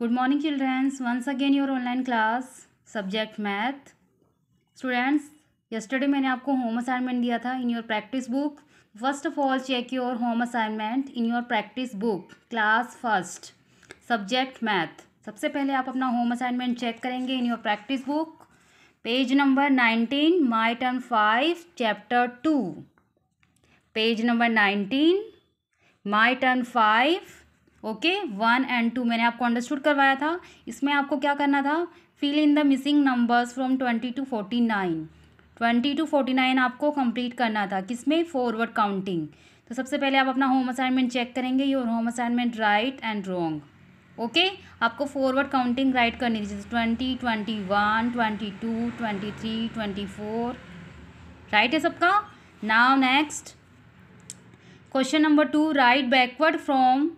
good morning childrens once again your online class subject math students yesterday मैंने आपको home assignment दिया था in your practice book first of all check your home assignment in your practice book class first subject math सबसे पहले आप अपना home assignment check करेंगे in your practice book page number nineteen my turn five chapter two page number nineteen my turn five okay one and two मैंने आपको understood करवाया था इसमें आपको क्या करना था fill in the missing numbers from twenty to forty nine twenty to forty nine आपको कंप्लीट करना था किसमें फॉरवर्ड काउंटिंग तो सबसे पहले आप अपना होम असाइनमेंट चेक करेंगे your home assignment right and wrong okay आपको फॉरवर्ड काउंटिंग राइट करनी थी जैसे twenty twenty one twenty two twenty three twenty four right है सबका now next question number two write backward from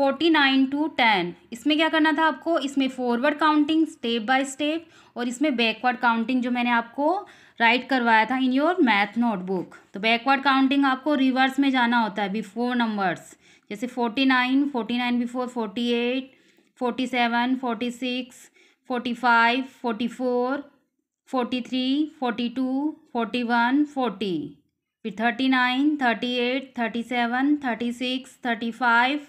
forty nine to ten इसमें क्या करना था आपको इसमें forward counting step by step और इसमें बैकवर्ड काउंटिंग जो मैंने आपको राइट करवाया था इन योर मैथ नोटबुक तो बैकवर्ड काउंटिंग आपको रिवर्स में जाना होता है बिफोर नंबर्स जैसे forty nine forty nine before forty eight forty seven forty six forty five forty four forty three forty two forty one forty फिर thirty nine thirty eight thirty seven thirty six thirty five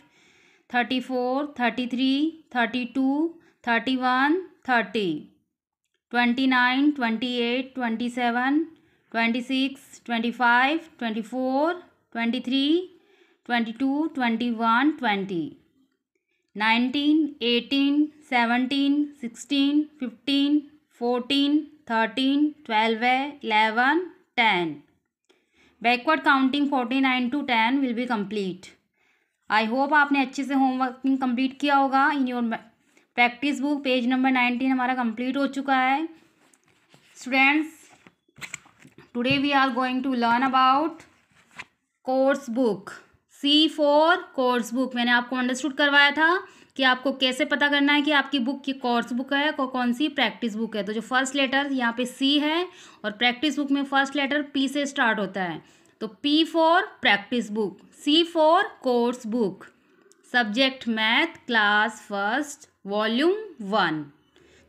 thirty four thirty three thirty two thirty one thirty twenty nine twenty eight twenty seven twenty six twenty five twenty four twenty three twenty two twenty one twenty nineteen eighteen seventeen sixteen fifteen fourteen thirteen twelve eleven ten backward counting 49 to 10 will be complete I hope आपने अच्छे से homeworking complete किया होगा in your practice book page number nineteen हमारा complete हो चुका है students today we are going to learn about course book C four course book मैंने आपको अंडरस्टूड करवाया था कि आपको कैसे पता करना है कि आपकी बुक की कोर्स बुक है और कौन सी प्रैक्टिस बुक है तो जो फर्स्ट लेटर यहाँ पे सी है और प्रैक्टिस बुक में फर्स्ट लेटर पी से स्टार्ट होता है तो P for practice book C four course book subject math class first volume one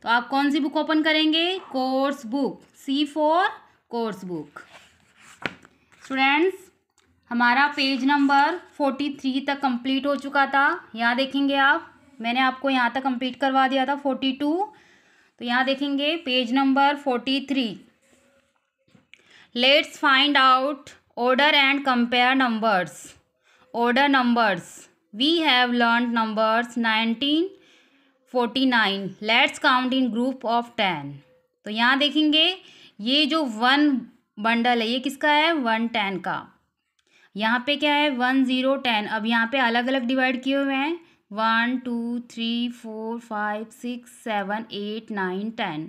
तो आप कौन सी बुक ओपन करेंगे course book C four course book students हमारा पेज नंबर फोर्टी थ्री तक कंप्लीट हो चुका था यहाँ देखेंगे आप मैंने आपको यहाँ तक कंप्लीट करवा दिया था फोर्टी टू तो यहाँ देखेंगे page number forty three let's find out order and compare numbers order numbers we have learned numbers 49 let's count in group of 10 तो यहाँ देखेंगे ये जो वन बंडल है ये किसका है वन टेन का यहाँ पे क्या है वन ज़ीरो टेन अब यहाँ पे अलग अलग डिवाइड किए हुए हैं one two three four five six seven eight nine ten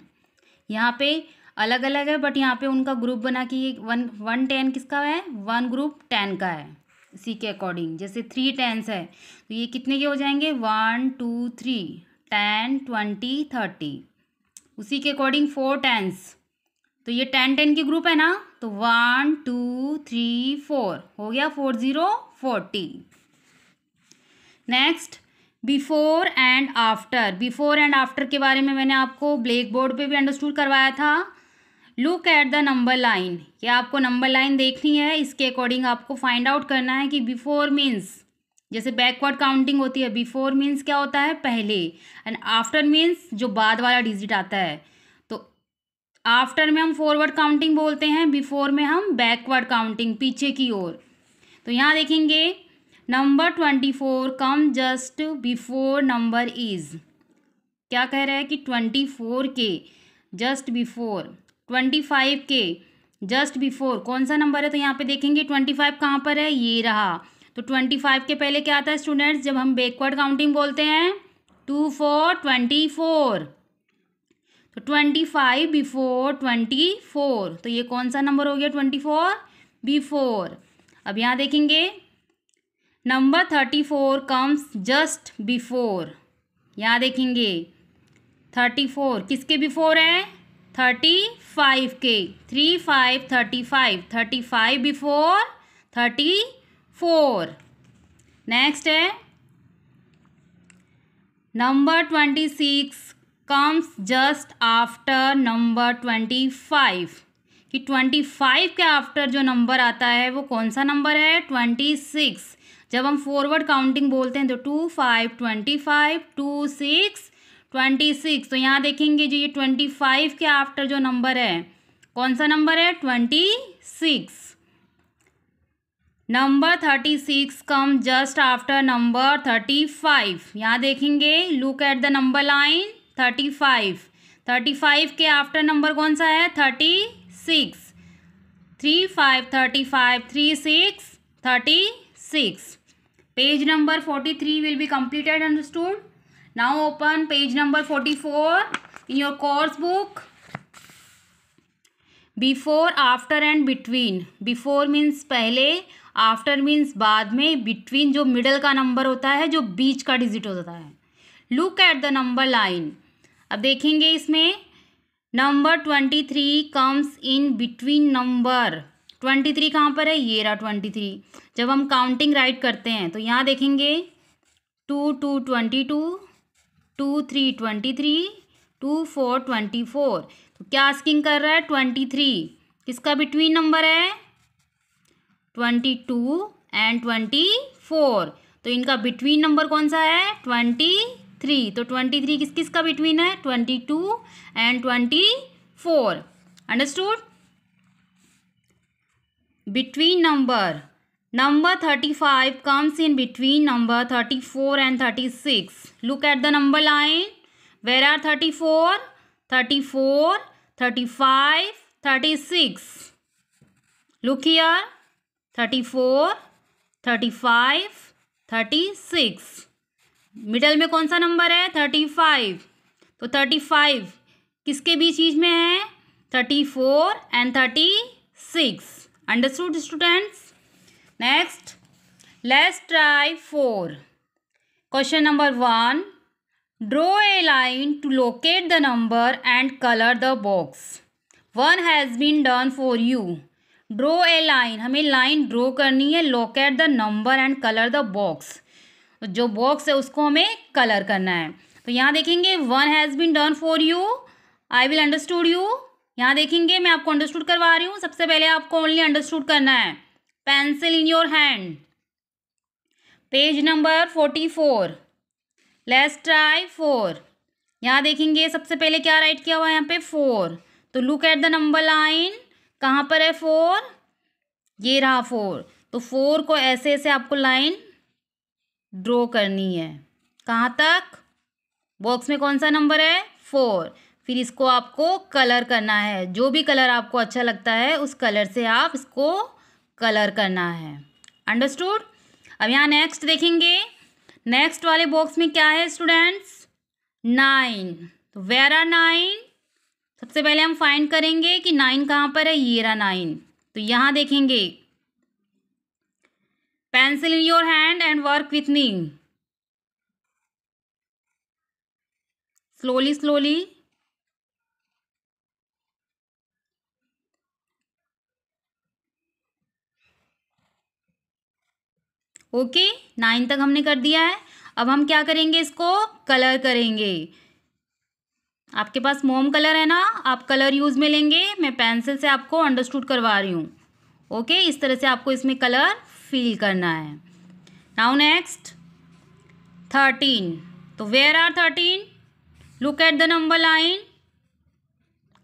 यहाँ पे अलग अलग है बट यहाँ पे उनका ग्रुप बना कि वन वन टेन किसका है वन ग्रुप टेन का है इसी के अकॉर्डिंग जैसे थ्री टेंस है तो ये कितने के हो जाएंगे one two three ten twenty thirty उसी के अकॉर्डिंग फोर टेंस तो ये टेन टेन के ग्रुप है ना तो वन टू थ्री फोर हो गया four zero forty next before and after before and after के बारे में मैंने आपको ब्लैक बोर्ड पे भी अंडरस्टूड करवाया था look at the number line ये आपको नंबर लाइन देखनी है इसके अकॉर्डिंग आपको फाइंड आउट करना है कि बिफोर मीन्स जैसे बैकवर्ड काउंटिंग होती है बिफोर मीन्स क्या होता है पहले एंड आफ्टर मीन्स जो बाद वाला डिजिट आता है तो आफ्टर में हम फॉरवर्ड काउंटिंग बोलते हैं बिफोर में हम बैकवर्ड काउंटिंग पीछे की ओर तो यहाँ देखेंगे number twenty four come just before number is क्या कह रहा है कि ट्वेंटी फोर के जस्ट बिफोर ट्वेंटी फाइव के जस्ट बिफोर कौन सा नंबर है तो यहाँ पे देखेंगे ट्वेंटी फाइव कहाँ पर है ये रहा तो ट्वेंटी फाइव के पहले क्या आता है स्टूडेंट्स जब हम बैकवर्ड काउंटिंग बोलते हैं टू फोर ट्वेंटी फोर तो twenty five before twenty four तो ये कौन सा नंबर हो गया ट्वेंटी फोर बिफोर अब यहाँ देखेंगे number thirty four comes just before यहाँ देखेंगे थर्टी फोर किसके बिफोर है थर्टी फाइव के three five thirty five thirty five before thirty four next है number twenty six comes just after number twenty five कि ट्वेंटी फाइव के after जो number आता है वो कौन सा नंबर है ट्वेंटी सिक्स जब हम फॉरवर्ड काउंटिंग बोलते हैं तो two five twenty five two six twenty six तो यहाँ देखेंगे जो ये ट्वेंटी फाइव के आफ्टर जो नंबर है कौन सा नंबर है twenty six number thirty six come just after number thirty five यहाँ देखेंगे look at the number line thirty five thirty five के आफ्टर नंबर कौन सा है thirty six three five thirty five three six thirty six page number forty three will be completed understood now open page number forty four in your course book before after and between before means पहले after means बाद में between जो middle का number होता है जो बीच का digit होता है look at the number line अब देखेंगे इसमें number twenty three comes in between number twenty three कहाँ पर है ये रहा ट्वेंटी थ्री जब हम काउंटिंग राइट करते हैं तो यहाँ देखेंगे two two twenty two two three twenty three two four twenty four तो क्या आस्किंग कर रहा है ट्वेंटी थ्री किसका बिटवीन नंबर है twenty two and twenty four तो इनका बिटवीन नंबर कौन सा है ट्वेंटी थ्री तो ट्वेंटी थ्री किस किस का बिटवीन है twenty two and twenty four understood between number number 35 comes in between number 34 and 36 look at the number line where are 34 34 35 36 look here 34 35 36 middle में कौन सा नंबर है 35 तो 35 किसके बीच चीज में है 34 and 36 understood students next let's try four question number one draw a line to locate the number and colour the box one has been done for you draw a line हमें line draw करनी है locate the number and colour the box जो box है उसको हमें colour करना है तो यहाँ देखेंगे one has been done for you I will understood you यहाँ देखेंगे मैं आपको अंडरस्टूड करवा रही हूँ सबसे पहले आपको ओनली अंडरस्टूड करना है pencil in your hand page number forty four let's try four यहाँ देखेंगे सबसे पहले क्या राइट किया हुआ है यहाँ पे फोर तो look at the number line कहाँ पर है फोर ये रहा फोर तो फोर को ऐसे ऐसे आपको लाइन ड्रॉ करनी है कहाँ तक बॉक्स में कौन सा नंबर है फोर फिर इसको आपको कलर करना है जो भी कलर आपको अच्छा लगता है उस कलर से आप इसको कलर करना है अंडरस्टूड अब यहाँ नेक्स्ट देखेंगे नेक्स्ट वाले बॉक्स में क्या है स्टूडेंट्स नाइन तो वेर आर नाइन सबसे पहले हम फाइंड करेंगे कि नाइन कहाँ पर है ये रहा नाइन तो यहाँ देखेंगे pencil in your hand and work with me slowly slowly okay nine तक हमने कर दिया है अब हम क्या करेंगे इसको कलर करेंगे आपके पास मोम कलर है ना आप कलर यूज़ में लेंगे मैं पेंसिल से आपको अंडरस्टूड करवा रही हूँ ओके इस तरह से आपको इसमें कलर फील करना है नाउ नेक्स्ट थर्टीन तो where are thirteen look at the number line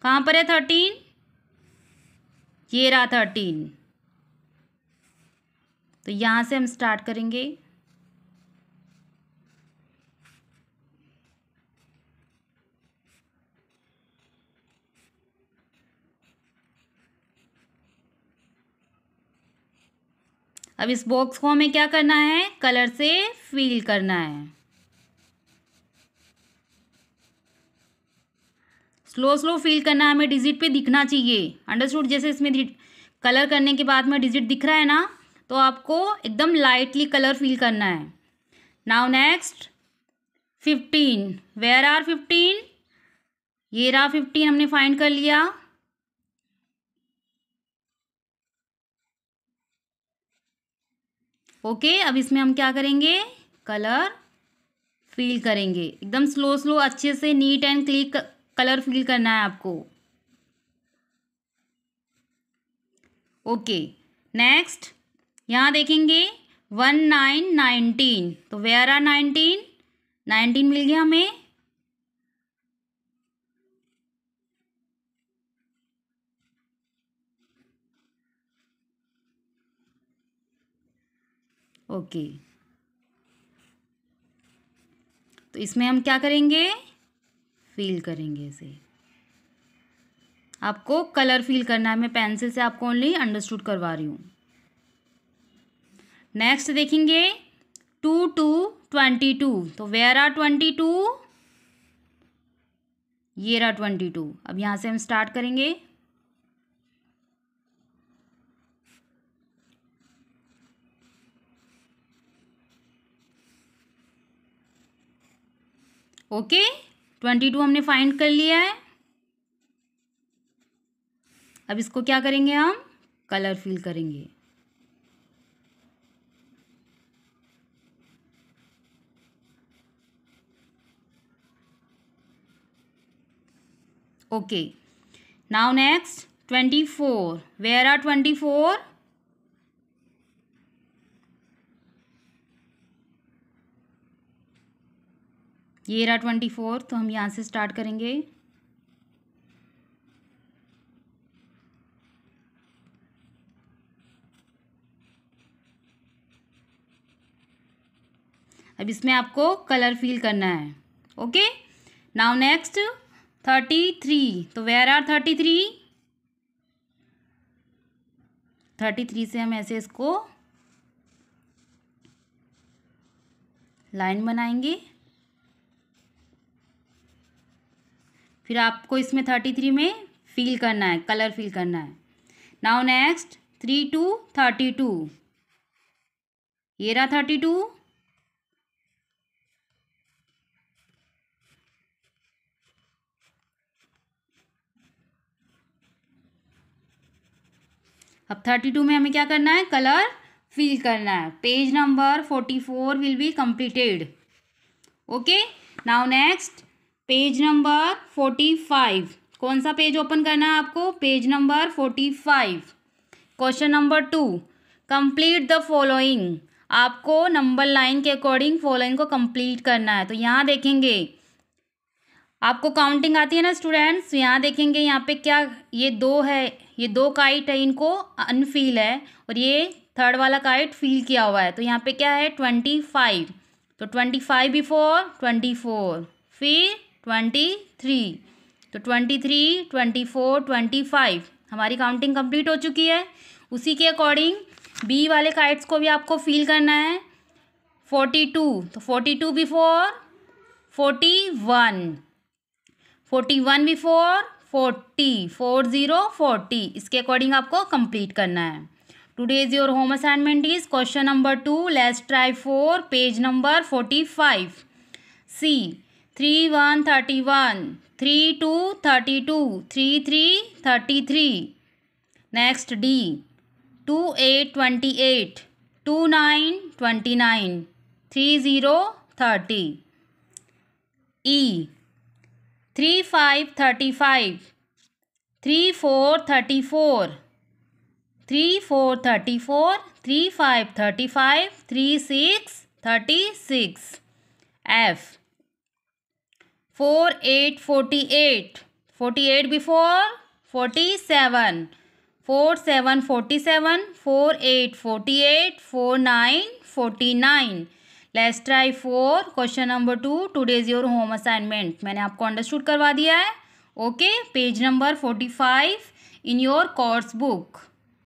कहाँ पर है थर्टीन ये रहा थर्टीन तो यहाँ से हम स्टार्ट करेंगे अब इस बॉक्स को हमें क्या करना है कलर से फील करना है स्लो स्लो फील करना है हमें डिजिट पे दिखना चाहिए अंडरस्टूड जैसे इसमें कलर करने के बाद में डिजिट दिख रहा है ना तो आपको एकदम लाइटली कलर फील करना है now next fifteen where are fifteen ये रहा फिफ्टीन हमने फाइंड कर लिया ओके okay, अब इसमें हम क्या करेंगे कलर फील करेंगे एकदम स्लो स्लो अच्छे से neat and click colour fill करना है आपको ओके नेक्स्ट यहाँ देखेंगे वन नाइन नाइनटीन तो वेयर आर नाइनटीन नाइनटीन मिल गया हमें ओके तो इसमें हम क्या करेंगे फील करेंगे इसे आपको कलर फील करना है मैं पेंसिल से आपको ओनली अंडरस्टूड करवा रही हूँ नेक्स्ट देखेंगे टू टू ट्वेंटी टू तो वेयर आर ट्वेंटी टू ये रहा ट्वेंटी टू अब यहां से हम स्टार्ट करेंगे ओके ट्वेंटी टू हमने फाइंड कर लिया है अब इसको क्या करेंगे हम कलर फिल करेंगे okay now next twenty four where are twenty four ये रहा ट्वेंटी फोर तो हम यहां से स्टार्ट करेंगे अब इसमें आपको कलर फील करना है okay now next thirty three तो where are thirty three thirty three से हम ऐसे इसको लाइन बनाएंगे फिर आपको इसमें थर्टी थ्री में फील करना है कलर फील करना है now next three two thirty two ये रहा थर्टी टू अब थर्टी टू में हमें क्या करना है कलर फिल करना है page number forty four will be completed okay now next page number forty five कौन सा पेज ओपन करना है आपको page number forty five question number two complete the following आपको नंबर लाइन के अकॉर्डिंग फॉलोइंग को कंप्लीट करना है तो यहाँ देखेंगे आपको काउंटिंग आती है ना स्टूडेंट्स यहाँ देखेंगे यहाँ पे क्या ये दो है ये दो काइट है इनको अनफील है और ये थर्ड वाला काइट फील किया हुआ है तो यहाँ पे क्या है ट्वेंटी फाइव तो twenty five before twenty four फिर ट्वेंटी थ्री तो twenty three twenty four twenty five हमारी काउंटिंग कंप्लीट हो चुकी है उसी के अकॉर्डिंग बी वाले काइट्स को भी आपको फील करना है फोर्टी टू तो forty two before forty one forty one before forty four zero forty इसके अकॉर्डिंग आपको कंप्लीट करना है today's your home assignment is question number two let's try four page number forty five C three one thirty one three two thirty two three three thirty three next D two eight twenty eight two nine twenty nine three zero thirty E three five thirty five three four thirty four three four thirty four three five thirty five three six thirty six F four eight forty eight forty eight before forty seven four seven forty seven four eight forty eight four nine forty nine let's try four question number two today's your home assignment मैंने आपको understood करवा दिया है okay page number forty five in your course book